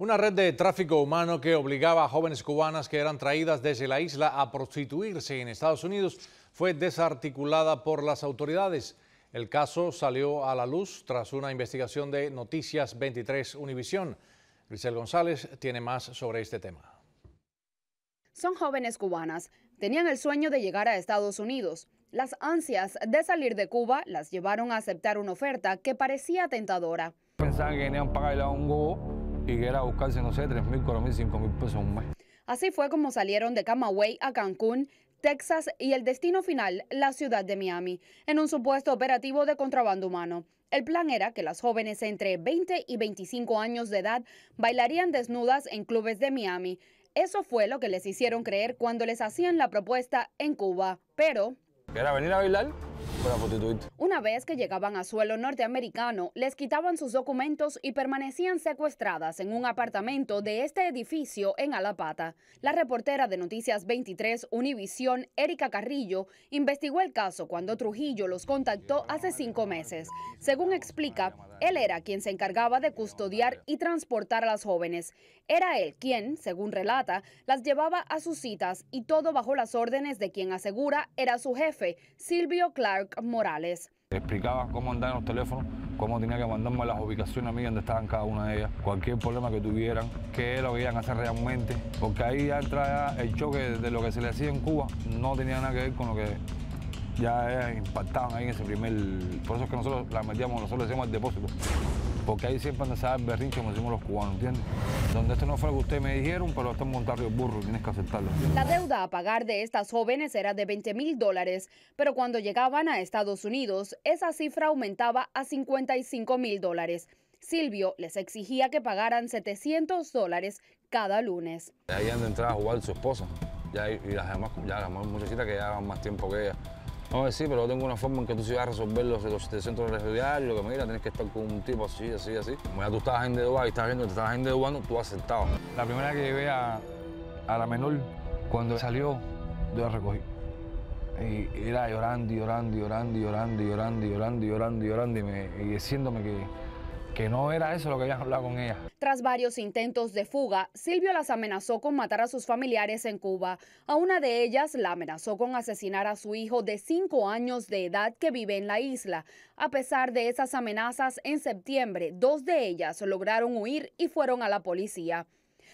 Una red de tráfico humano que obligaba a jóvenes cubanas que eran traídas desde la isla a prostituirse en Estados Unidos fue desarticulada por las autoridades. El caso salió a la luz tras una investigación de Noticias 23 Univisión. Grisel González tiene más sobre este tema. Son jóvenes cubanas. Tenían el sueño de llegar a Estados Unidos. Las ansias de salir de Cuba las llevaron a aceptar una oferta que parecía tentadora y que era buscarse, no sé, tres mil, 5.000 mil, mil pesos un mes. Así fue como salieron de Camagüey a Cancún, Texas y el destino final, la ciudad de Miami, en un supuesto operativo de contrabando humano. El plan era que las jóvenes entre 20 y 25 años de edad bailarían desnudas en clubes de Miami. Eso fue lo que les hicieron creer cuando les hacían la propuesta en Cuba, pero... Era venir a bailar una vez que llegaban a suelo norteamericano, les quitaban sus documentos y permanecían secuestradas en un apartamento de este edificio en Alapata. La reportera de Noticias 23 Univisión, Erika Carrillo, investigó el caso cuando Trujillo los contactó hace cinco meses. Según explica, él era quien se encargaba de custodiar y transportar a las jóvenes. Era él quien, según relata, las llevaba a sus citas y todo bajo las órdenes de quien asegura era su jefe, Silvio Morales. Explicaba cómo andar los teléfonos, cómo tenía que mandarme las ubicaciones a mí donde estaban cada una de ellas, cualquier problema que tuvieran, qué es lo que iban a hacer realmente, porque ahí ya entra el choque de lo que se le hacía en Cuba, no tenía nada que ver con lo que ya impactaban ahí en ese primer... Por eso es que nosotros la metíamos, nosotros le decíamos el depósito. Porque ahí siempre andaba el berrinche, como decimos los cubanos, ¿entiendes? Donde esto no fue lo que ustedes me dijeron, pero esto es montar burro, tienes que aceptarlo. La deuda a pagar de estas jóvenes era de 20 mil dólares, pero cuando llegaban a Estados Unidos, esa cifra aumentaba a 55 mil dólares. Silvio les exigía que pagaran 700 dólares cada lunes. Ahí han de entrar a jugar su esposa, ya, y las demás, ya las muchachitas que ya más tiempo que ella ver, sí, pero tengo una forma en que tú sí vas a resolver los, de los centros lo que me mira, tienes que estar con un tipo así, así, así. Como ya tú estabas en Dubái, estabas viendo que estabas en Dubái, tú aceptado. La primera que llevé a, la menor, cuando salió, yo la recogí. Y era llorando, llorando, llorando, llorando, llorando, llorando, llorando, llorando, y, y diciéndome que que no era eso lo que habían hablado con ella. Tras varios intentos de fuga, Silvio las amenazó con matar a sus familiares en Cuba. A una de ellas la amenazó con asesinar a su hijo de 5 años de edad que vive en la isla. A pesar de esas amenazas, en septiembre dos de ellas lograron huir y fueron a la policía.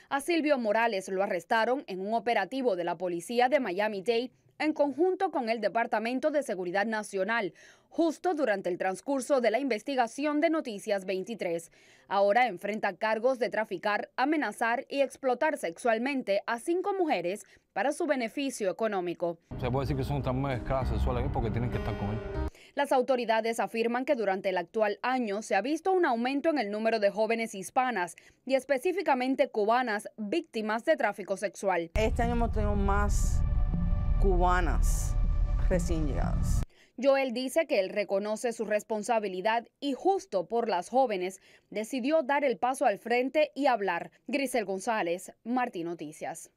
A Silvio Morales lo arrestaron en un operativo de la policía de Miami-Dade en conjunto con el Departamento de Seguridad Nacional, justo durante el transcurso de la investigación de Noticias 23. Ahora enfrenta cargos de traficar, amenazar y explotar sexualmente a cinco mujeres para su beneficio económico. Se puede decir que son tan escasas sexuales porque tienen que estar con él. Las autoridades afirman que durante el actual año se ha visto un aumento en el número de jóvenes hispanas y específicamente cubanas víctimas de tráfico sexual. Este año hemos tenido más cubanas Joel dice que él reconoce su responsabilidad y justo por las jóvenes decidió dar el paso al frente y hablar. Grisel González, Martín Noticias.